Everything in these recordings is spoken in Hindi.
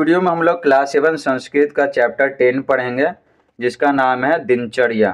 वीडियो में हम लोग क्लास सेवन संस्कृत का चैप्टर टेन पढ़ेंगे जिसका नाम है दिनचर्या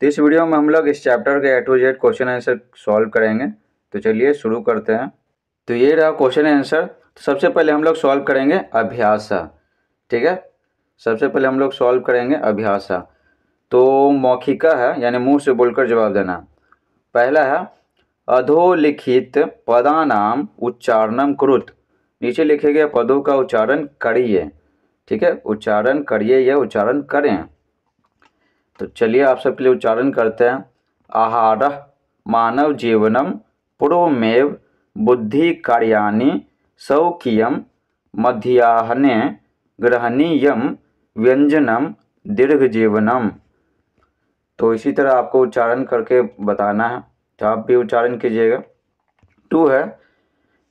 तो इस वीडियो में हम लोग इस चैप्टर के A to Z question answer solve करेंगे तो चलिए शुरू करते हैं तो ये रहा क्वेश्चन आंसर तो सबसे पहले हम लोग सॉल्व करेंगे अभ्यासा ठीक है सबसे पहले हम लोग सॉल्व करेंगे अभ्यासा तो मौखिका है यानी मुंह से बोलकर जवाब देना पहला है अधोलिखित पदानाम उच्चारणम कृत नीचे लिखे गए पदों का उच्चारण करिए ठीक है उच्चारण करिए या उच्चारण करें तो चलिए आप सबके लिए उच्चारण करते हैं आहार मानव जीवनम पूर्वमेव बुद्धि कार्याणी सौख्यम मध्याहने ग्रहणीय व्यंजनम दीर्घ जीवनम तो इसी तरह आपको उच्चारण करके बताना है तो आप भी उच्चारण कीजिएगा टू है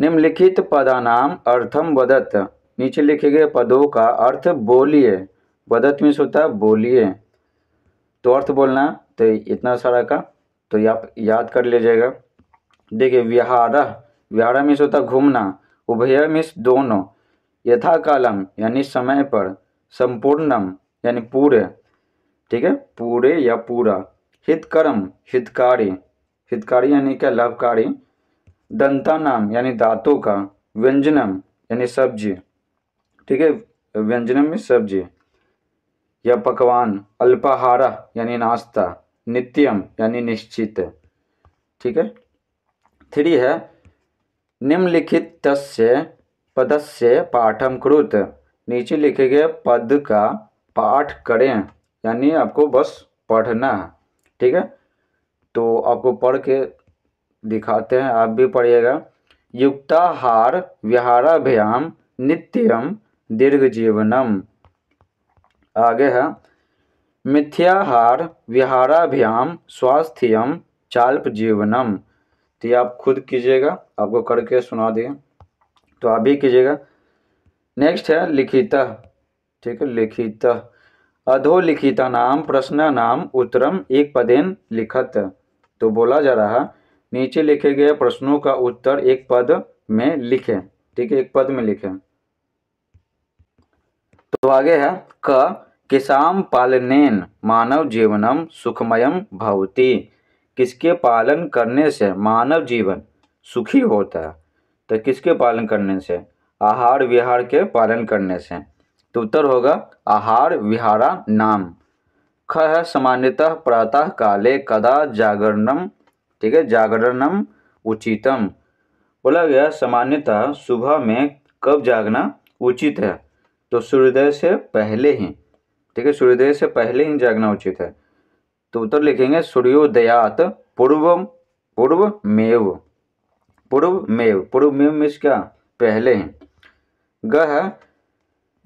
निम्नलिखित पदानाम अर्थम वदत नीचे लिखे गए पदों का अर्थ बोलिए वदत मीन्स होता है बोलिए तो अर्थ बोलना तो इतना सारा का तो आप याद कर लीजिएगा देखिए विहार विहार मीन्स होता घूमना उभय मीन्स दोनों यथाकालम यानी समय पर संपूर्णम यानी पूरे ठीक है पूरे या पूरा हितकर्म हितकारी हितकारी यानी क्या लाभकारी दंतानाम यानी दांतों का व्यंजनम यानी सब्जी ठीक है व्यंजनम में सब्जी या पकवान अल्पाहारा यानी नाश्ता नित्यम यानी निश्चित ठीक है थ्री है निम्नलिखित तस्य पदस्य पाठम कृत नीचे लिखे गए पद का पाठ करें यानी आपको बस पढ़ना है ठीक है तो आपको पढ़ के दिखाते हैं आप भी पढ़िएगा युक्ताहार विहाराभ्याम नित्यम दीर्घ जीवनम आगे है मिथ्याहार विहाराभ्याम स्वास्थ्यम चाल्प जीवनम तो ये आप खुद कीजिएगा आपको करके सुना दिए तो आप भी कीजिएगा नेक्स्ट है लिखित ठीक है लिखित अधोलिखिता नाम प्रश्न नाम उत्तरम एक पदेन लिखत तो बोला जा रहा है नीचे लिखे गए प्रश्नों का उत्तर एक पद में लिखें ठीक है एक पद में लिखें तो आगे है क किसान पालनेन मानव जीवनम सुखमयम भवती किसके पालन करने से मानव जीवन सुखी होता है तो किसके पालन करने से आहार विहार के पालन करने से तो उत्तर होगा आहार विहारा नाम ख है सामान्यतः प्रातः काले कदा जागरणम ठीक है जागरणम उचितम बोला गया सामान्यतः सुबह में कब जागना उचित है तो सूर्योदय से पहले ही ठीक है सूर्योदय से पहले ही जागना उचित है तो उत्तर लिखेंगे सूर्योदयात पूर्व पूर्व मेव पूर्व मेव पूर्व मेव में क्या पहले ही गह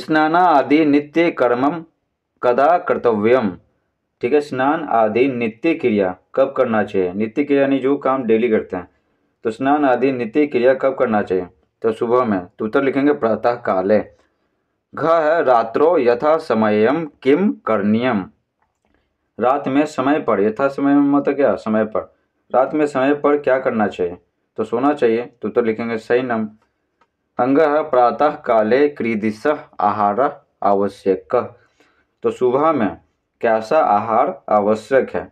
स्नाना आदि नित्य कर्मम कदा कर्तव्यम ठीक है स्नान आदि नित्य क्रिया कब करना चाहिए नित्य क्रिया यानी जो काम डेली करते हैं तो स्नान आदि नित्य क्रिया कब करना चाहिए तो सुबह में तो उत्तर लिखेंगे प्रातः काले घ है रात्रो यथा समयम किम करणीयम रात में समय पर यथा समय में मतलब क्या समय पर रात में समय पर क्या करना चाहिए तो सोना चाहिए तो उत्तर लिखेंगे सही नम अंग प्रातः काले क्रीदिश आहार आवश्यक तो सुबह में कैसा आहार आवश्यक है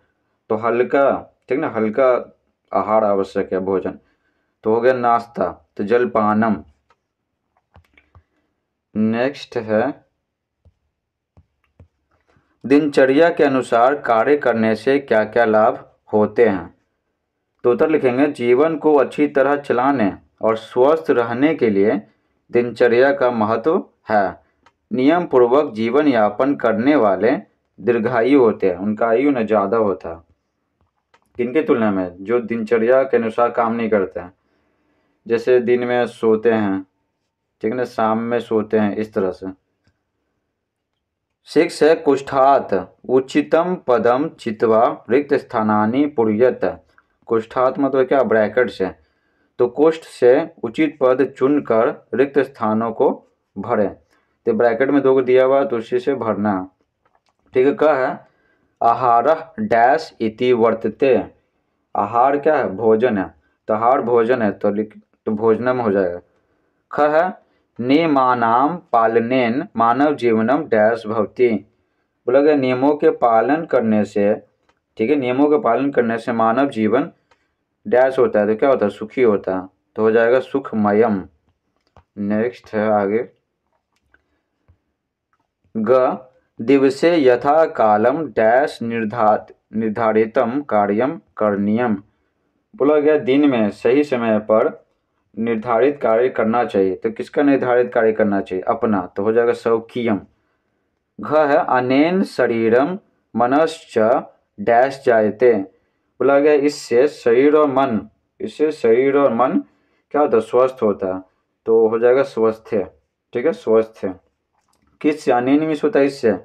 तो हल्का ठीक ना हल्का आहार आवश्यक है भोजन तो हो गया नाश्ता तो जलपानम नेक्स्ट है दिनचर्या के अनुसार कार्य करने से क्या क्या लाभ होते हैं तो उत्तर लिखेंगे जीवन को अच्छी तरह चलाने और स्वस्थ रहने के लिए दिनचर्या का महत्व है नियम पूर्वक जीवन यापन करने वाले दीर्घायु होते हैं उनका आयु ना ज़्यादा होता है किनकी तुलना में जो दिनचर्या के अनुसार काम नहीं करते हैं जैसे दिन में सोते हैं ठीक है ना शाम में सोते हैं इस तरह से सिक्स है कुष्ठात उचितम पदम चितवा रिक्त स्थानानी पुर्यत कुष्ठात मतलब क्या ब्रैकेट से तो कुष्ठ से उचित पद चुनकर रिक्त स्थानों को भरें तो ब्रैकेट में दो को दिया हुआ तो उसी से भरना ठीक है क है आहार डैश इति वर्तते आहार क्या है भोजन है तो आहार भोजन है तो लिख तो भोजन में हो जाएगा ख है नियमानाम पालनेन मानव जीवनम डैश भवती बोला गया नियमों के पालन करने से ठीक है नियमों के पालन करने से मानव जीवन डैश होता है तो क्या होता है सुखी होता है तो हो जाएगा सुखमयम नेक्स्ट है आगे ग दिवसे यथा कालम डैश निर्धार निर्धारितम कार्यम करनीयम बोला गया दिन में सही समय पर निर्धारित कार्य करना चाहिए तो किसका निर्धारित कार्य करना चाहिए अपना तो हो जाएगा सौखियम घ है अनेन शरीरम मनश्च डैश जायते बोला गया इससे शरीर और मन इससे शरीर और मन क्या होता है स्वस्थ होता है तो हो जाएगा स्वस्थ ठीक है स्वस्थ किस से मिस होता है इससे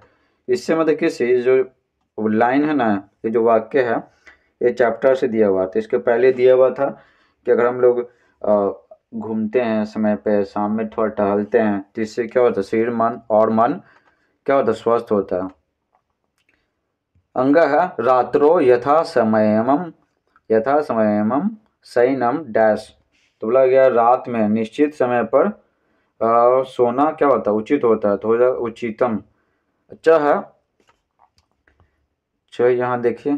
इससे मतलब किस ये जो लाइन है ना ये जो वाक्य है ये चैप्टर से दिया हुआ था इसके पहले दिया हुआ था कि अगर हम लोग घूमते हैं समय पे शाम में थोड़ा टहलते हैं तो इससे क्या होता है शरीर मन और मन क्या होता है स्वस्थ होता है अंग है रात्रो यथा समयम यथा समयम सैनम डैश तो बोला गया रात में निश्चित समय पर और सोना क्या होता है उचित होता है थोड़ा उचितम अच्छा है चलो अच्छा, यहाँ देखिए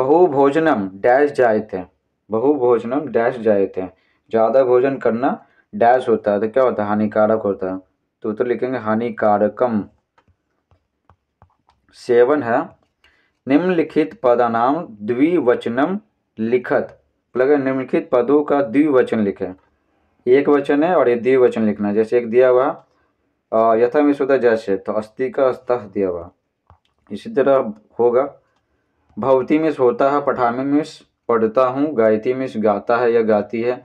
बहुभोजनम डैश जाए थे बहुभोजनम डैश जाए थे ज़्यादा भोजन करना डैश होता है तो क्या होता है हानिकारक होता है तो तो लिखेंगे हानिकारकम सेवन है निम्नलिखित पदानाम द्विवचनम लिखत लगे मतलब निम्नलिखित पदों का द्विवचन लिखें एक वचन है और ये द्विवचन लिखना है जैसे एक दिया हुआ यथा शुद्ध जैसे तो अस्थि का अस्तः दिया हुआ इसी तरह होगा भवती मिस होता है पठामी मिस पढ़ता हूँ गायती मिस गाता है या गाती है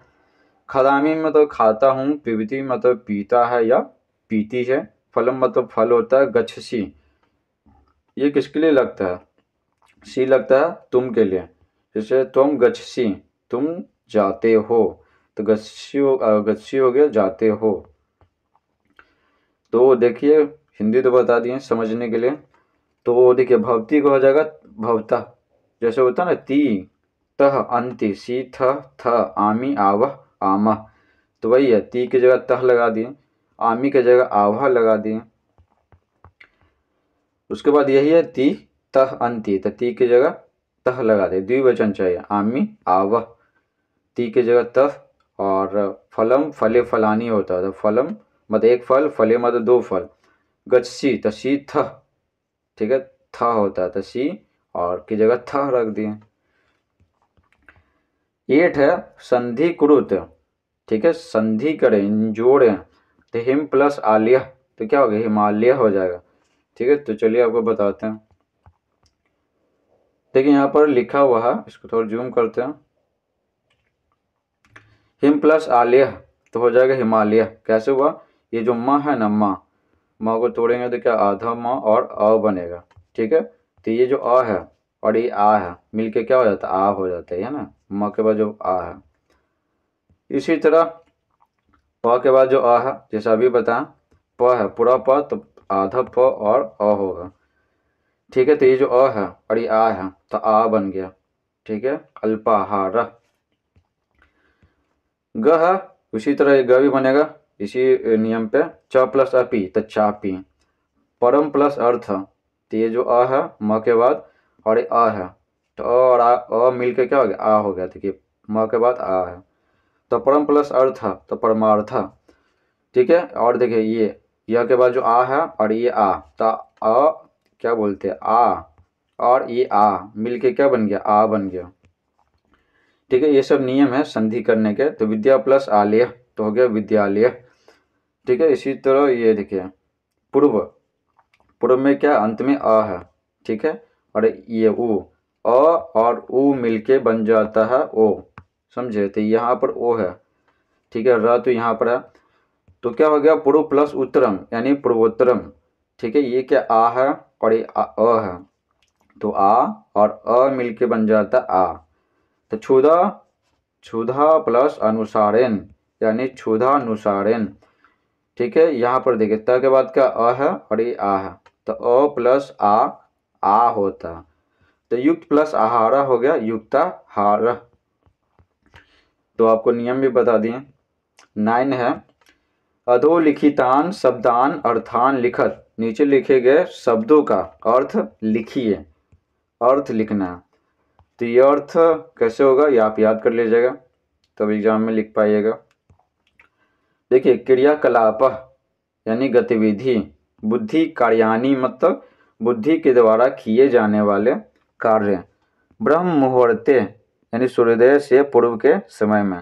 खदामी मतलब खाता हूँ पिबती मतलब पीता है या पीती है फलम मतलब फल होता है गच्छसी ये किसके लिए लगता है सी लगता है तुम के लिए जैसे तुम गच्छसी तुम जाते हो तो हो गया जाते हो तो देखिए हिंदी तो बता दिए समझने के लिए तो देखिए भवती को हो जाएगा भवता जैसे होता ना ती तह अंति सी थ थ आमी आवह आमा तो वही है ती की जगह तह लगा दिए आमी की जगह आवा लगा दिए उसके बाद यही है ती तह अंति तो ती की जगह तह लगा दे द्विवचन चाहिए आमी आवह ती की जगह तह और फलम फले फलानी होता था फलम मत मतलब एक फल फले मत मतलब दो फल गच्छी तसी थ ठीक है थ होता था सी और की जगह थ रख दिए एठ है संधि क्रुत ठीक है संधि करें जोड़े तो हिम प्लस आलिया तो क्या हो गया हिमालय हो जाएगा ठीक है तो चलिए आपको बताते हैं देखिए यहाँ पर लिखा हुआ है इसको थोड़ा जूम करते हैं हिम प्लस आलिया तो हो जाएगा हिमालय कैसे हुआ ये जो म है ना माँ माँ को तोड़ेंगे तो क्या आधा माँ और अ बनेगा ठीक है तो ये जो अ है और ये आ है मिलके क्या हो जाता आ हो जाता है ना म के बाद जो आ है इसी तरह प के बाद जो अ है जैसा अभी बताएं प है पूरा प तो आधा प और अ होगा ठीक है तो ये जो अ है और ये आ है तो आ बन गया ठीक है अल्पाहार ग उसी तरह ग भी बनेगा इसी नियम पे च प्लस अपी तो चापी परम प्लस अर्थ तो ये जो अ है म के बाद और ये अ है तो अ और अ मिल के क्या हो गया आ हो गया देखिए तो म के बाद आ है तो परम प्लस अर्थ तो परमार्थ ठीक है और देखिए ये यह के बाद जो आ है और ये आ तो अ क्या बोलते हैं आ और ये आ मिल के क्या बन गया आ बन गया ठीक है ये सब नियम है संधि करने के तो विद्या प्लस आलय तो हो गया विद्यालय ठीक है इसी तरह ये देखिए पूर्व पूर्व में क्या अंत में अ है ठीक है और ये ऊ अ और उ मिलके बन जाता है ओ समझे तो यहाँ पर ओ है ठीक है र तो यहाँ पर है तो क्या हो गया पूर्व प्लस उत्तरम यानी पूर्वोत्तरम ठीक है ये क्या आ है और ये अ है तो आ और अ मिलके बन जाता आ तो क्षुधा छुधा प्लस अनुसारेण यानी छुधा अनुसारेण ठीक है यहाँ पर देखिए त के बाद क्या अ है और ये आ है तो अ प्लस आ आ होता तो युक्त प्लस आहारा हो गया हार तो आपको नियम भी बता दिए नाइन है अधोलिखितान शब्दान अर्थान लिखत नीचे लिखे गए शब्दों का अर्थ लिखिए अर्थ लिखना तो ये अर्थ कैसे होगा ये आप याद कर लीजिएगा तब एग्जाम में लिख पाइएगा देखिए क्रियाकलाप यानी गतिविधि बुद्धि कार्यानी मतलब बुद्धि के द्वारा किए जाने वाले कार्य ब्रह्म मुहूर्ते यानी सूर्योदय से पूर्व के समय में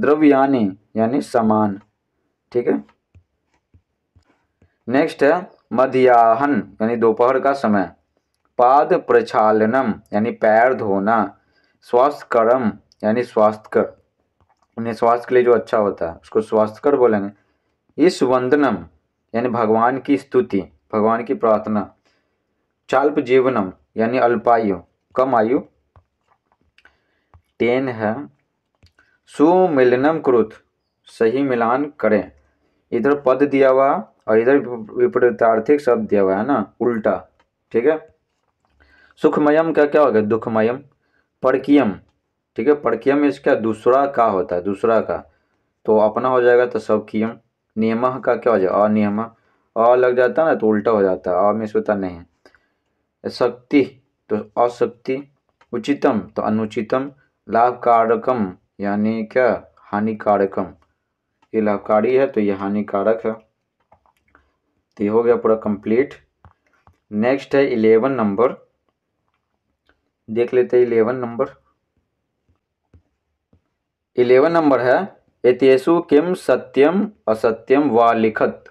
द्रव्यानी यानी समान ठीक है नेक्स्ट है मध्याहन यानी दोपहर का समय पाद प्रचालनम यानी पैर धोना स्वास्थ्य कर्म यानी स्वास्थ्यकर उन्हें स्वास्थ्य के लिए जो अच्छा होता है उसको स्वास्थ्यकर बोलेंगे इस वंदनम यानी भगवान की स्तुति भगवान की प्रार्थना चाल्प जीवनम यानी अल्पायु कम आयु टेन है सुमिलनम क्रुत सही मिलान करें इधर पद दिया हुआ और इधर विपरीतार्थिक शब्द दिया हुआ है ना उल्टा ठीक है सुखमयम का क्या हो गया दुखमयम परकियम ठीक है परकियम इसका दूसरा का होता है दूसरा का तो अपना हो जाएगा तो सबकियम नियम का क्या हो जाएगा अनियम अ लग जाता है ना तो उल्टा हो जाता है अ होता तो नहीं शक्ति तो अशक्ति उचितम तो अनुचितम लाभकारकम यानी क्या हानिकारकम ये लाभकारी है तो ये हानिकारक है तो ये हो गया पूरा कंप्लीट नेक्स्ट है इलेवन नंबर देख लेते हैं इलेवन नंबर इलेवन नंबर है एतिशु किम सत्यम असत्यम व लिखत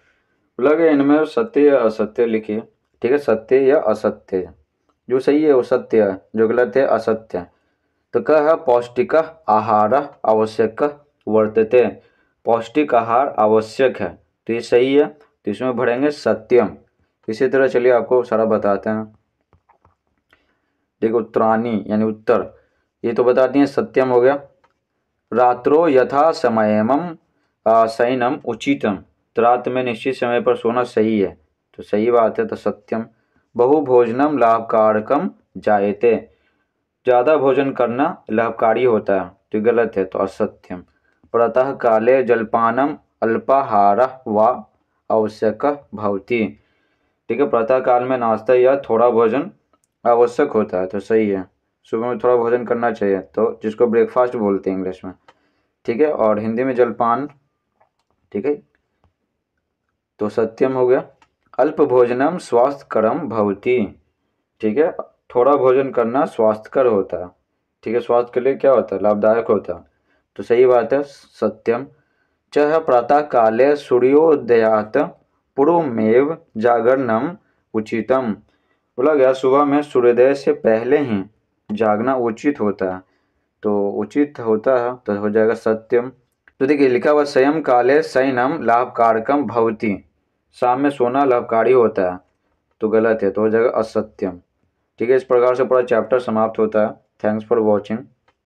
लगे इनमें सत्य या असत्य लिखिए ठीक है सत्य या असत्य जो सही है वो सत्य है जो गलत है असत्य तो कह है पौष्टिक आहार आवश्यक वर्तते पौष्टिक आहार आवश्यक है तो ये सही है तो इसमें भरेंगे सत्यम इसी तरह चलिए आपको सारा बताते हैं देखो उत्तरानी यानी उत्तर ये तो बता हैं सत्यम हो गया रात्रो यथा समयम सैनम उचितम तो रात में निश्चित समय पर सोना सही है तो सही बात है तो सत्यम बहु लाभकार लाभकारकम जायते ज़्यादा भोजन करना लाभकारी होता है तो गलत है तो असत्यम प्रातः काले जलपानम अल्पाहार व आवश्यक भवती ठीक है प्रातः काल में नाश्ता या थोड़ा भोजन आवश्यक होता है तो सही है सुबह में थोड़ा भोजन करना चाहिए तो जिसको ब्रेकफास्ट बोलते हैं इंग्लिश में ठीक है और हिंदी में जलपान ठीक है तो सत्यम हो गया अल्प भोजनम स्वास्थ्य करम भवती ठीक है थोड़ा भोजन करना स्वास्थ्यकर होता है ठीक है स्वास्थ्य के लिए क्या होता है लाभदायक होता है तो सही बात है सत्यम चह प्रातः काले सूर्योदयात पूर्वमेव जागरणम उचितम बोला गया सुबह में सूर्योदय से पहले ही जागना उचित होता है तो उचित होता है तो हो जाएगा सत्यम तो देखिए लिखा हुआ संयम काले सैनम लाभकारकम भवती शाम में सोना लाभकारी होता है तो गलत है तो हो जाएगा असत्यम ठीक है इस प्रकार से पूरा चैप्टर समाप्त होता है थैंक्स फॉर वॉचिंग